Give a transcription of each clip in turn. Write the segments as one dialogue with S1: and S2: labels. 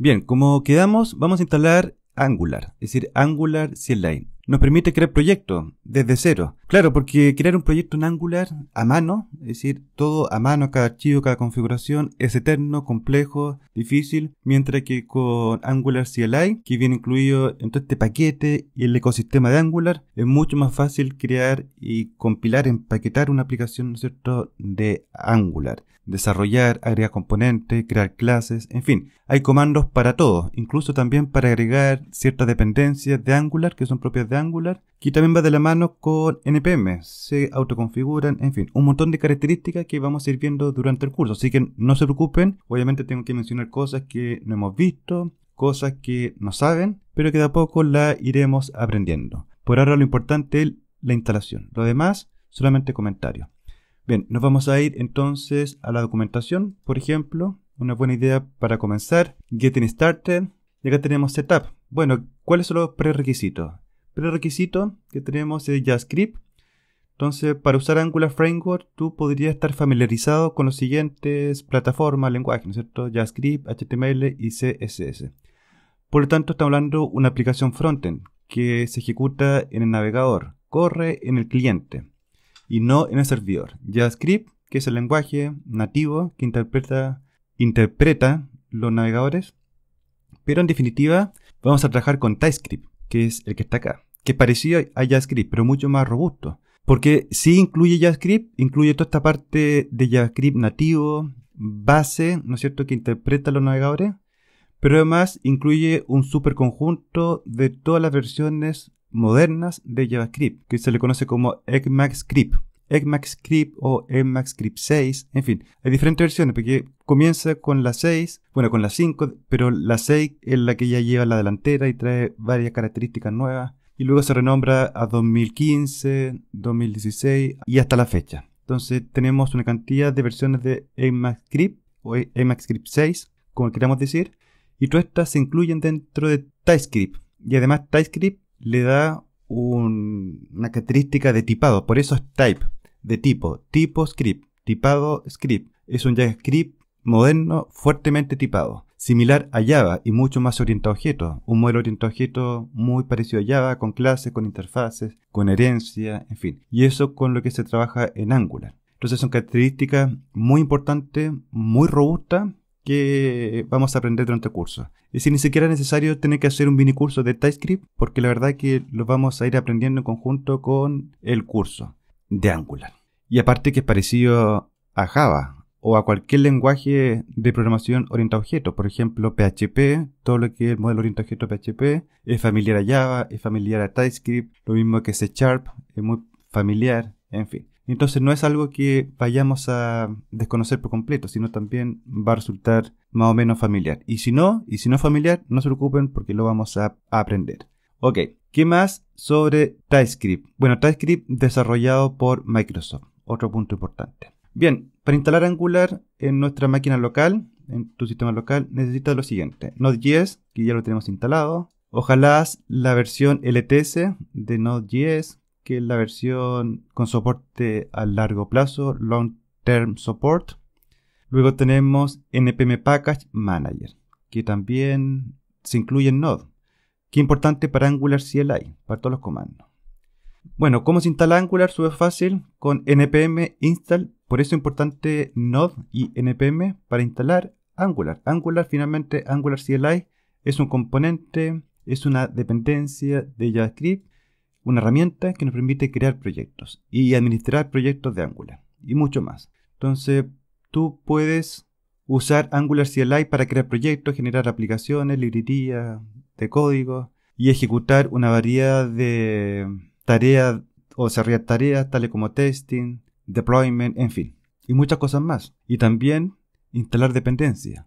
S1: Bien, como quedamos, vamos a instalar Angular, es decir, Angular CLI. Nos permite crear proyectos desde cero. Claro, porque crear un proyecto en Angular a mano, es decir, todo a mano, cada archivo, cada configuración, es eterno, complejo, difícil, mientras que con Angular CLI, que viene incluido en todo este paquete y el ecosistema de Angular, es mucho más fácil crear y compilar, empaquetar una aplicación, cierto?, de Angular desarrollar, agregar componentes, crear clases, en fin, hay comandos para todo, incluso también para agregar ciertas dependencias de Angular que son propias de Angular, que también va de la mano con npm, se autoconfiguran, en fin, un montón de características que vamos a ir viendo durante el curso, así que no se preocupen, obviamente tengo que mencionar cosas que no hemos visto, cosas que no saben, pero que de a poco la iremos aprendiendo. Por ahora lo importante es la instalación, lo demás solamente comentarios. Bien, nos vamos a ir entonces a la documentación, por ejemplo. Una buena idea para comenzar. Getting Started. Y acá tenemos Setup. Bueno, ¿cuáles son los prerequisitos? Prerequisito que tenemos es JavaScript. Entonces, para usar Angular Framework, tú podrías estar familiarizado con los siguientes plataformas, lenguajes, ¿no es cierto? JavaScript, HTML y CSS. Por lo tanto, estamos hablando de una aplicación frontend que se ejecuta en el navegador, corre en el cliente y no en el servidor. JavaScript, que es el lenguaje nativo que interpreta, interpreta los navegadores. Pero en definitiva, vamos a trabajar con TypeScript, que es el que está acá, que es parecido a JavaScript, pero mucho más robusto. Porque sí incluye JavaScript, incluye toda esta parte de JavaScript nativo, base, ¿no es cierto?, que interpreta los navegadores, pero además incluye un conjunto de todas las versiones modernas de JavaScript, que se le conoce como ECMAScript. ECMAScript o ECMAScript 6, en fin, hay diferentes versiones, porque comienza con la 6, bueno, con la 5, pero la 6 es la que ya lleva la delantera y trae varias características nuevas, y luego se renombra a 2015, 2016 y hasta la fecha. Entonces tenemos una cantidad de versiones de ECMAScript o ECMAScript 6, como queramos decir, y todas estas se incluyen dentro de TypeScript. Y además TypeScript le da una característica de tipado, por eso es type, de tipo, tipo script, tipado script. Es un JavaScript moderno fuertemente tipado, similar a Java y mucho más orientado a objetos, un modelo orientado a objetos muy parecido a Java, con clases, con interfaces, con herencia, en fin. Y eso con lo que se trabaja en Angular. Entonces son características muy importantes, muy robustas que vamos a aprender durante el curso. Es decir, ni siquiera es necesario tener que hacer un mini curso de TypeScript, porque la verdad que lo vamos a ir aprendiendo en conjunto con el curso de Angular. Y aparte que es parecido a Java o a cualquier lenguaje de programación orientado a objetos, por ejemplo PHP, todo lo que es el modelo orientado a objetos PHP, es familiar a Java, es familiar a TypeScript, lo mismo que C Sharp, es muy familiar, en fin. Entonces no es algo que vayamos a desconocer por completo, sino también va a resultar más o menos familiar. Y si no, y si no es familiar, no se preocupen porque lo vamos a aprender. Ok, ¿qué más sobre TypeScript? Bueno, TypeScript desarrollado por Microsoft, otro punto importante. Bien, para instalar Angular en nuestra máquina local, en tu sistema local, necesitas lo siguiente. Node.js, que ya lo tenemos instalado. Ojalá la versión LTS de Node.js, que es la versión con soporte a largo plazo, Long Term Support. Luego tenemos NPM Package Manager, que también se incluye en Node, que importante para Angular CLI, para todos los comandos. Bueno, ¿cómo se instala Angular? Sube fácil con npm install, por eso es importante Node y npm para instalar Angular. Angular, finalmente, Angular CLI es un componente, es una dependencia de JavaScript una herramienta que nos permite crear proyectos y administrar proyectos de Angular y mucho más. Entonces, tú puedes usar Angular CLI para crear proyectos, generar aplicaciones, librerías de código y ejecutar una variedad de tareas o desarrollar tareas tales como testing, deployment, en fin, y muchas cosas más. Y también instalar dependencias.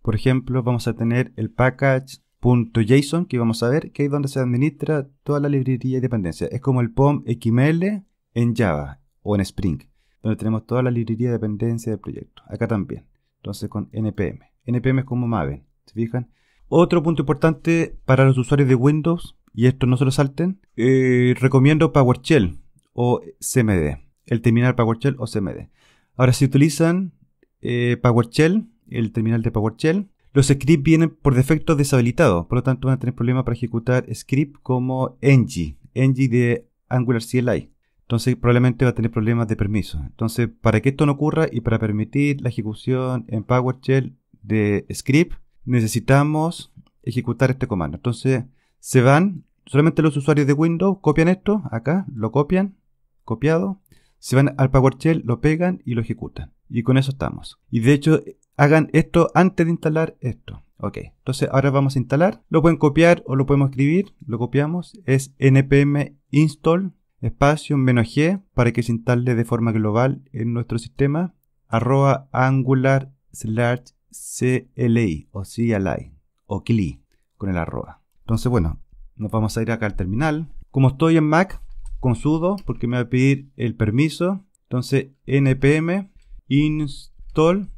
S1: Por ejemplo, vamos a tener el package .json, que vamos a ver, que es donde se administra toda la librería y dependencia. Es como el pom XML en Java o en Spring, donde tenemos toda la librería de dependencia del proyecto. Acá también. Entonces con npm. npm es como Maven, ¿se fijan? Otro punto importante para los usuarios de Windows, y esto no se lo salten, eh, recomiendo PowerShell o CMD, el terminal PowerShell o CMD. Ahora, si utilizan eh, PowerShell, el terminal de PowerShell, los scripts vienen por defecto deshabilitados, por lo tanto van a tener problemas para ejecutar script como ng, ng de Angular CLI. Entonces probablemente va a tener problemas de permiso. Entonces, para que esto no ocurra y para permitir la ejecución en PowerShell de script, necesitamos ejecutar este comando. Entonces, se van, solamente los usuarios de Windows copian esto, acá, lo copian, copiado, se van al PowerShell, lo pegan y lo ejecutan. Y con eso estamos. Y de hecho, hagan esto antes de instalar esto. Ok, entonces ahora vamos a instalar. Lo pueden copiar o lo podemos escribir. Lo copiamos. Es npm install espacio -g para que se instale de forma global en nuestro sistema. Arroba angular slash CLI o CLI o CLI con el arroba. Entonces, bueno, nos vamos a ir acá al terminal. Como estoy en Mac, con sudo porque me va a pedir el permiso. Entonces, npm install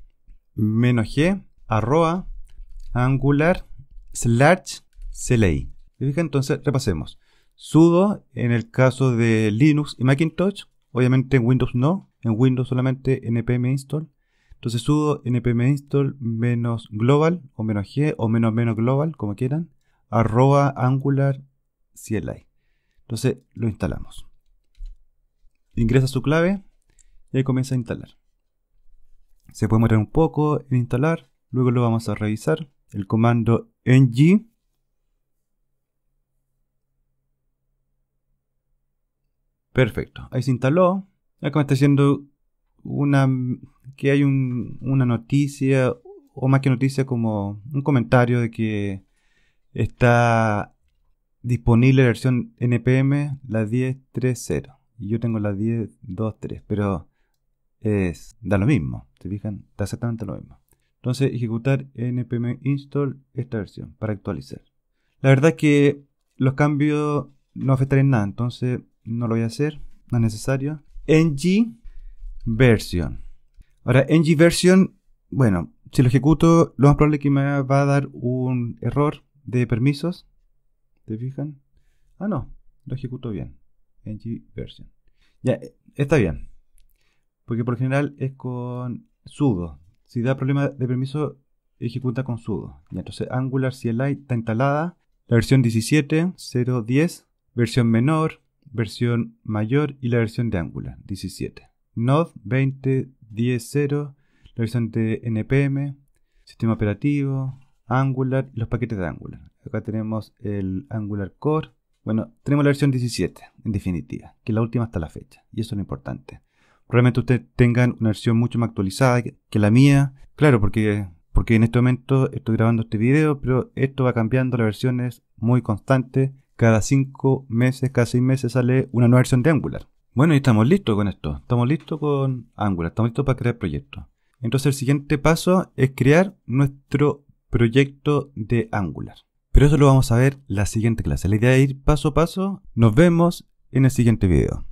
S1: menos -g arroba angular slash cli Entonces repasemos. sudo en el caso de Linux y Macintosh, obviamente en Windows no, en Windows solamente npm install. Entonces sudo npm install menos global o menos g o menos menos global, como quieran, arroba angular CLI. Entonces lo instalamos. Ingresa su clave y comienza a instalar se puede meter un poco en instalar, luego lo vamos a revisar. El comando ng Perfecto, ahí se instaló. Acá me está diciendo una, que hay una noticia, o más que noticia, como un comentario de que está disponible la versión NPM, la 10.3.0. Y yo tengo la 10.2.3, pero es, da lo mismo. Te fijan? Está exactamente lo mismo. Entonces, ejecutar npm install esta versión para actualizar. La verdad que los cambios no afectarán nada, entonces no lo voy a hacer, no es necesario. ng version. Ahora, ng version, bueno, si lo ejecuto, lo más probable es que me va a dar un error de permisos. ¿Te fijan? Ah, no, lo ejecuto bien. ng version. Ya, eh, está bien. Porque por general es con sudo. Si da problema de permiso, ejecuta con sudo. Y entonces Angular CLI está instalada. La versión 17.0.10 versión menor, versión mayor y la versión de Angular 17. Node 20, la versión de NPM, sistema operativo, Angular y los paquetes de Angular. Acá tenemos el Angular Core. Bueno, tenemos la versión 17, en definitiva, que es la última hasta la fecha. Y eso es lo importante probablemente ustedes tengan una versión mucho más actualizada que la mía. Claro, porque, porque en este momento estoy grabando este video, pero esto va cambiando, la versión es muy constante. Cada 5 meses, cada seis meses sale una nueva versión de Angular. Bueno, y estamos listos con esto. Estamos listos con Angular, estamos listos para crear proyectos. Entonces el siguiente paso es crear nuestro proyecto de Angular. Pero eso lo vamos a ver la siguiente clase. La idea es ir paso a paso. Nos vemos en el siguiente video.